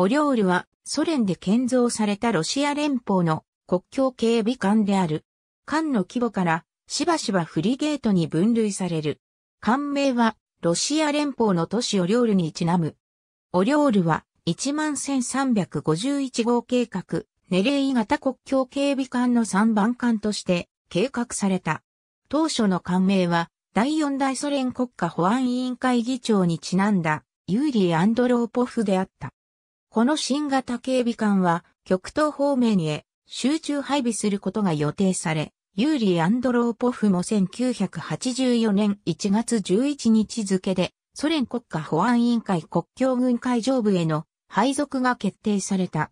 オリョールはソ連で建造されたロシア連邦の国境警備艦である。艦の規模からしばしばフリゲートに分類される。艦名はロシア連邦の都市オリョールにちなむ。オリョールは11351号計画、ネレイ型国境警備艦の3番艦として計画された。当初の艦名は第4代ソ連国家保安委員会議長にちなんだユーリー・アンドローポフであった。この新型警備艦は極東方面へ集中配備することが予定され、ユーリー・アンドローポフも1984年1月11日付でソ連国家保安委員会国境軍海上部への配属が決定された。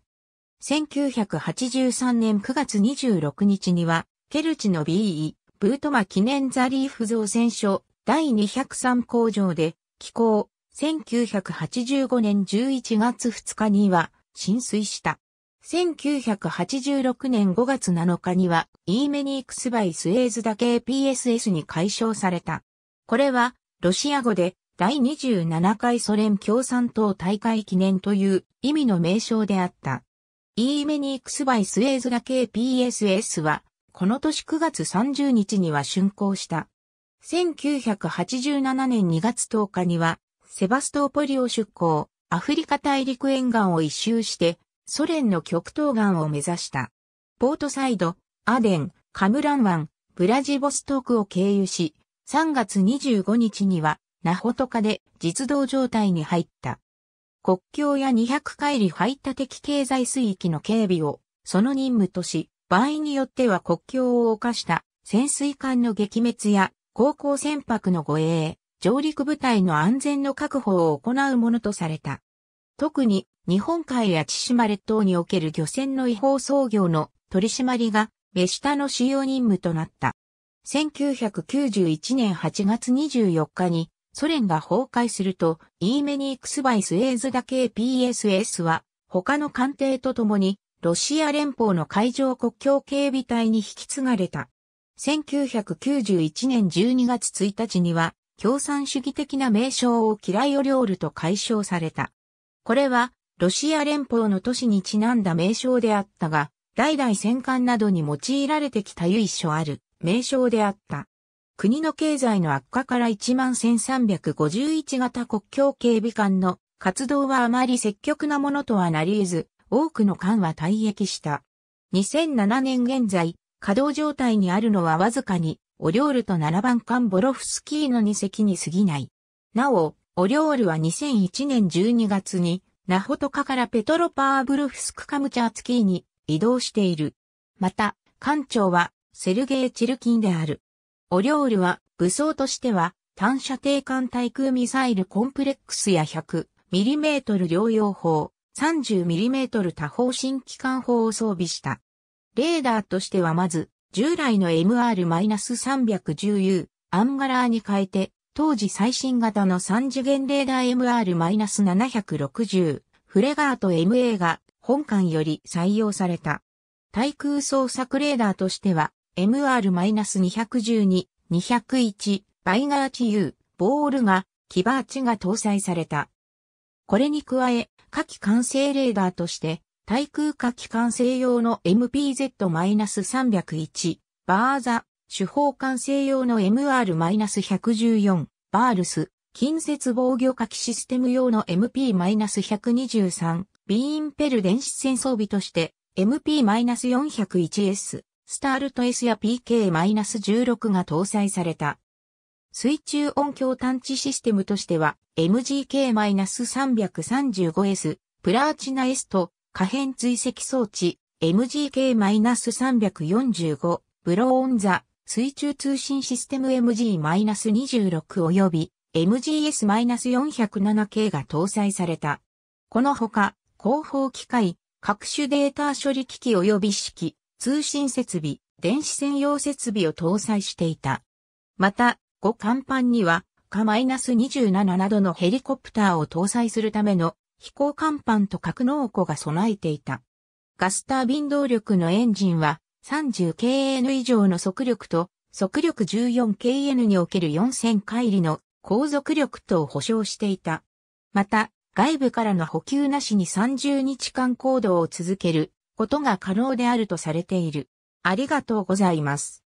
1983年9月26日には、ケルチの BE、ブートマ記念ザリーフ造船所第203工場で、機構、1985年11月2日には浸水した。1986年5月7日には、イーメニークスバイスエーズだけ PSS に解消された。これは、ロシア語で、第27回ソ連共産党大会記念という意味の名称であった。イーメニークスバイスエーズだけ PSS は、この年9月30日には竣工した。1987年2月10日には、セバストーポリを出港、アフリカ大陸沿岸を一周して、ソ連の極東岸を目指した。ポートサイド、アデン、カムラン湾、ブラジボストークを経由し、3月25日には、ナホトカで実動状態に入った。国境や200海里排他的経済水域の警備を、その任務とし、場合によっては国境を犯した潜水艦の撃滅や航行船舶の護衛、上陸部隊の安全の確保を行うものとされた。特に日本海や千島列島における漁船の違法操業の取り締まりが目下の主要任務となった。1991年8月24日にソ連が崩壊すると、イーメニークスバイスエーズだけ PSS は他の艦艇とともにロシア連邦の海上国境警備隊に引き継がれた。1991年12月1日には共産主義的な名称を嫌いをオリョールと解消された。これは、ロシア連邦の都市にちなんだ名称であったが、代々戦艦などに用いられてきた由緒ある名称であった。国の経済の悪化から11351型国境警備艦の活動はあまり積極なものとはなり得ず、多くの艦は退役した。2007年現在、稼働状態にあるのはわずかにオリョールと7番艦ボロフスキーの2隻に過ぎない。なお、オリョールは2001年12月に、ナホトカからペトロパーブルフスクカムチャーツキーに移動している。また、艦長はセルゲイ・チルキンである。オリョールは武装としては単射程艦対空ミサイルコンプレックスや 100mm 両用砲、30mm 多方新機関砲を装備した。レーダーとしてはまず従来の MR-310U アンガラーに変えて、当時最新型の3次元レーダー MR-760 フレガート MA が本館より採用された。対空捜索レーダーとしては MR-212、201、バイガーチ U、ボールが、キバーチが搭載された。これに加え、下記完成レーダーとして、対空火器管制用の MPZ-301、バーザ、手法管制用の MR-114、バールス、近接防御火器システム用の MP-123、ビーンペル電子戦装備として、MP-401S、スタールト S や PK-16 が搭載された。水中音響探知システムとしては、MGK-335S、プラーチナ S と可変追跡装置 MGK-345 ブローオンザ水中通信システム MG-26 及び MGS-407 k が搭載された。このほか、広報機械、各種データ処理機器及び式、通信設備、電子専用設備を搭載していた。また、5甲板には、か -27 などのヘリコプターを搭載するための飛行甲板と格納庫が備えていた。ガスタービン動力のエンジンは 30kN 以上の速力と速力 14kN における4000回りの航続力とを保証していた。また、外部からの補給なしに30日間行動を続けることが可能であるとされている。ありがとうございます。